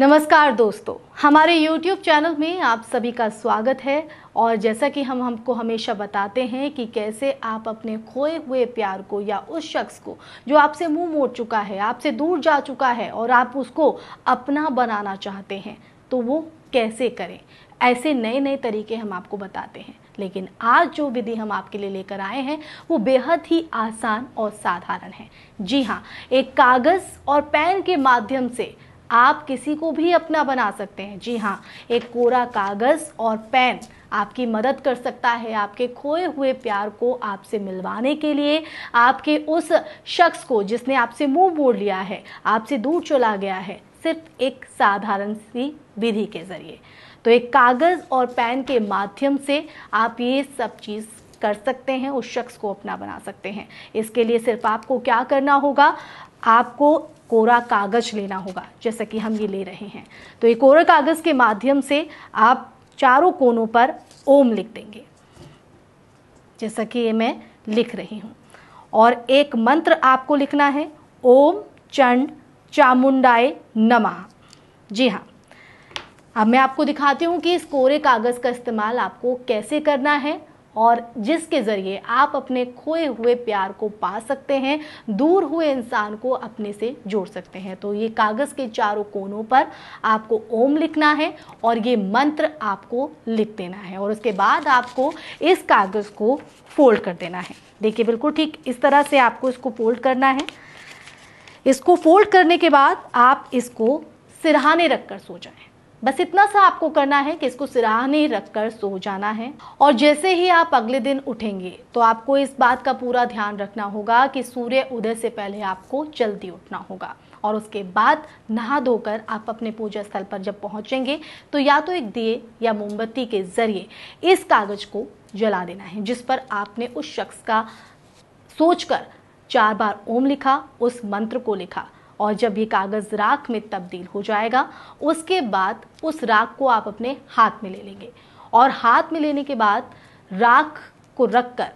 नमस्कार दोस्तों हमारे YouTube चैनल में आप सभी का स्वागत है और जैसा कि हम हमको हमेशा बताते हैं कि कैसे आप अपने खोए हुए प्यार को या उस शख्स को जो आपसे मुंह मोड़ चुका है आपसे दूर जा चुका है और आप उसको अपना बनाना चाहते हैं तो वो कैसे करें ऐसे नए नए तरीके हम आपको बताते हैं लेकिन आज जो विधि हम आपके लिए लेकर आए हैं वो बेहद ही आसान और साधारण है जी हाँ एक कागज़ और पेन के माध्यम से आप किसी को भी अपना बना सकते हैं जी हाँ एक कोरा कागज़ और पेन आपकी मदद कर सकता है आपके खोए हुए प्यार को आपसे मिलवाने के लिए आपके उस शख्स को जिसने आपसे मुंह मोड़ लिया है आपसे दूर चला गया है सिर्फ एक साधारण सी विधि के ज़रिए तो एक कागज़ और पेन के माध्यम से आप ये सब चीज़ कर सकते हैं उस शख्स को अपना बना सकते हैं इसके लिए सिर्फ आपको क्या करना होगा आपको कोरा कागज़ लेना होगा जैसा कि हम ये ले रहे हैं तो ये कोरा कागज़ के माध्यम से आप चारों कोनों पर ओम लिख देंगे जैसा कि ये मैं लिख रही हूँ और एक मंत्र आपको लिखना है ओम चंड चामुंडाए नमः जी हाँ अब मैं आपको दिखाती हूँ कि इस कोरे कागज़ का इस्तेमाल आपको कैसे करना है और जिसके ज़रिए आप अपने खोए हुए प्यार को पा सकते हैं दूर हुए इंसान को अपने से जोड़ सकते हैं तो ये कागज़ के चारों कोनों पर आपको ओम लिखना है और ये मंत्र आपको लिख देना है और उसके बाद आपको इस कागज़ को फोल्ड कर देना है देखिए बिल्कुल ठीक इस तरह से आपको इसको फोल्ड करना है इसको फोल्ड करने के बाद आप इसको सिरहाने रख कर सो जाएं बस इतना सा आपको करना है कि इसको सिराहने रखकर सो जाना है और जैसे ही आप अगले दिन उठेंगे तो आपको इस बात का पूरा ध्यान रखना होगा कि सूर्य उदय से पहले आपको जल्दी उठना होगा और उसके बाद नहा धोकर आप अपने पूजा स्थल पर जब पहुंचेंगे तो या तो एक दिए या मोमबत्ती के जरिए इस कागज को जला देना है जिस पर आपने उस शख्स का सोचकर चार बार ओम लिखा उस मंत्र को लिखा और जब ये कागज़ राख में तब्दील हो जाएगा उसके बाद उस राख को आप अपने हाथ में ले लेंगे और हाथ में लेने के बाद राख को रख कर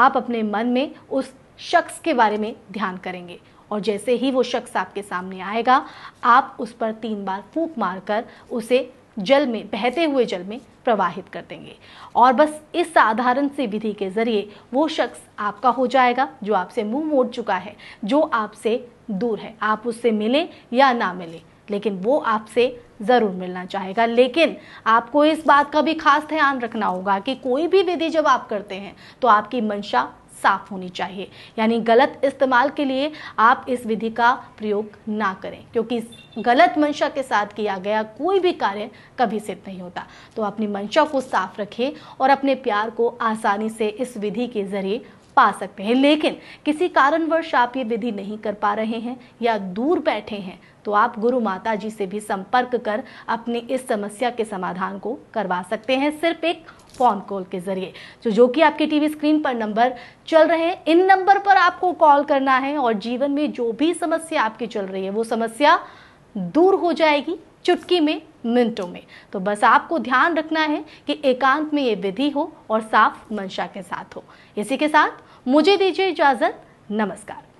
आप अपने मन में उस शख्स के बारे में ध्यान करेंगे और जैसे ही वो शख्स आपके सामने आएगा आप उस पर तीन बार फूक मारकर उसे जल में बहते हुए जल में प्रवाहित कर देंगे और बस इस साधारण सी विधि के जरिए वो शख्स आपका हो जाएगा जो आपसे मुंह मोड़ चुका है जो आपसे दूर है आप उससे मिलें या ना मिलें लेकिन वो आपसे ज़रूर मिलना चाहेगा लेकिन आपको इस बात का भी खास ध्यान रखना होगा कि कोई भी विधि जब आप करते हैं तो आपकी मंशा साफ होनी चाहिए यानी गलत इस्तेमाल के लिए आप इस विधि का प्रयोग ना करें क्योंकि गलत मंशा के साथ किया गया कोई भी कार्य कभी सिद्ध नहीं होता तो अपनी मंशा को साफ रखें और अपने प्यार को आसानी से इस विधि के जरिए पा सकते हैं लेकिन किसी कारणवश आप ये विधि नहीं कर पा रहे हैं या दूर बैठे हैं तो आप गुरु माता जी से भी संपर्क कर अपनी इस समस्या के समाधान को करवा सकते हैं सिर्फ एक फ़ोन कॉल के ज़रिए जो तो जो कि आपके टीवी स्क्रीन पर नंबर चल रहे हैं इन नंबर पर आपको कॉल करना है और जीवन में जो भी समस्या आपकी चल रही है वो समस्या दूर हो जाएगी चुटकी में मिनटों में तो बस आपको ध्यान रखना है कि एकांत में ये विधि हो और साफ मंशा के साथ हो इसी के साथ मुझे दीजिए इजाज़त नमस्कार